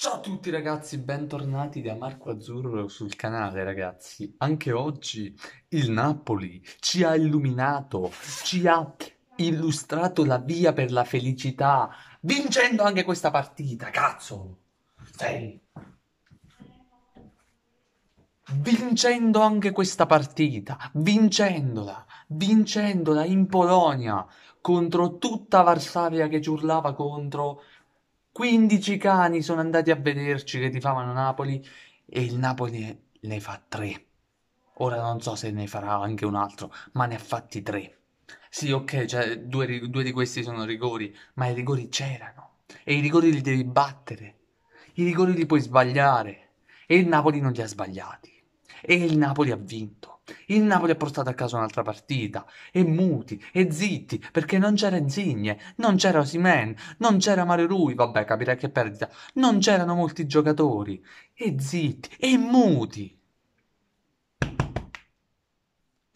Ciao a tutti ragazzi, bentornati da Marco Azzurro sul canale ragazzi. Anche oggi il Napoli ci ha illuminato, ci ha illustrato la via per la felicità, vincendo anche questa partita, cazzo! Sei. Vincendo anche questa partita, vincendola, vincendola in Polonia contro tutta Varsavia che ci urlava contro 15 cani sono andati a vederci che ti tifavano Napoli e il Napoli ne fa 3. Ora non so se ne farà anche un altro, ma ne ha fatti 3. Sì, ok, cioè, due, due di questi sono rigori, ma i rigori c'erano. E i rigori li devi battere. I rigori li puoi sbagliare. E il Napoli non li ha sbagliati. E il Napoli ha vinto. Il Napoli ha portato a casa un'altra partita. E muti, e zitti, perché non c'era Insigne, non c'era Osimen, non c'era Mario Rui, vabbè capirei che perdita, non c'erano molti giocatori. E zitti, e muti.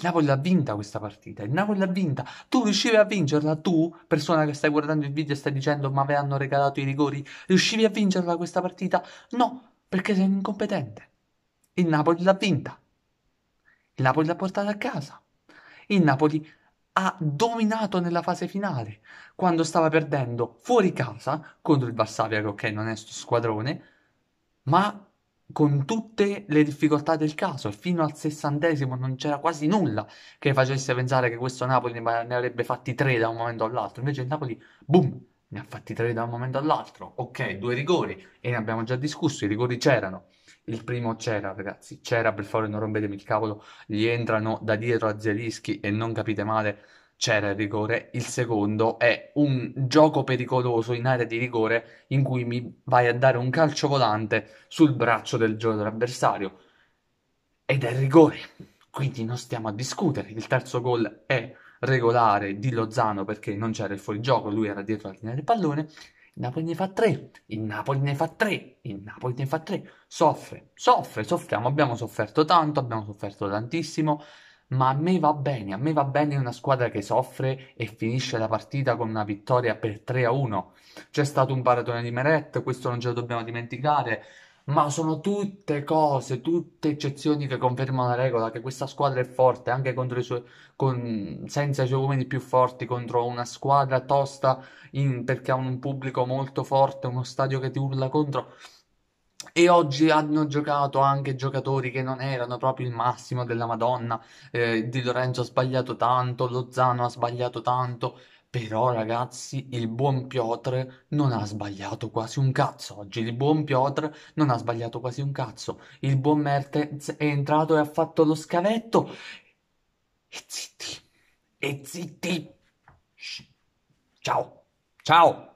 Il Napoli l'ha vinta questa partita, il Napoli l'ha vinta, tu riuscivi a vincerla, tu, persona che stai guardando il video e stai dicendo ma ve hanno regalato i rigori, riuscivi a vincerla questa partita? No, perché sei un incompetente. Il Napoli l'ha vinta. Il Napoli l'ha portata a casa. Il Napoli ha dominato nella fase finale, quando stava perdendo fuori casa contro il Varsavia, che ok non è sto squadrone, ma con tutte le difficoltà del caso fino al sessantesimo non c'era quasi nulla che facesse pensare che questo Napoli ne avrebbe fatti tre da un momento all'altro. Invece il Napoli, boom, ne ha fatti tre da un momento all'altro. Ok, due rigori e ne abbiamo già discusso, i rigori c'erano. Il primo c'era, ragazzi, c'era per favore, non rompetemi il cavolo. Gli entrano da dietro a Zelischi e non capite male, c'era il rigore. Il secondo è un gioco pericoloso in area di rigore in cui mi vai a dare un calcio volante sul braccio del giocatore avversario. Ed è il rigore, quindi non stiamo a discutere. Il terzo gol è regolare di Lozano perché non c'era il fuorigioco, lui era dietro la linea del pallone. Il Napoli ne fa tre, il Napoli ne fa tre, il Napoli ne fa tre. Soffre, soffre, soffriamo. Abbiamo sofferto tanto, abbiamo sofferto tantissimo. Ma a me va bene, a me va bene una squadra che soffre e finisce la partita con una vittoria per 3 1. C'è stato un paratone di Meret, questo non ce lo dobbiamo dimenticare ma sono tutte cose, tutte eccezioni che confermano la regola che questa squadra è forte anche sue, con, senza i suoi uomini più forti, contro una squadra tosta in, perché ha un pubblico molto forte, uno stadio che ti urla contro. E oggi hanno giocato anche giocatori che non erano proprio il massimo della Madonna. Eh, Di Lorenzo ha sbagliato tanto, Lozano ha sbagliato tanto, però ragazzi, il buon Piotr non ha sbagliato quasi un cazzo oggi. Il buon Piotr non ha sbagliato quasi un cazzo. Il buon Mertens è entrato e ha fatto lo scavetto. E zitti. E zitti. Ciao. Ciao.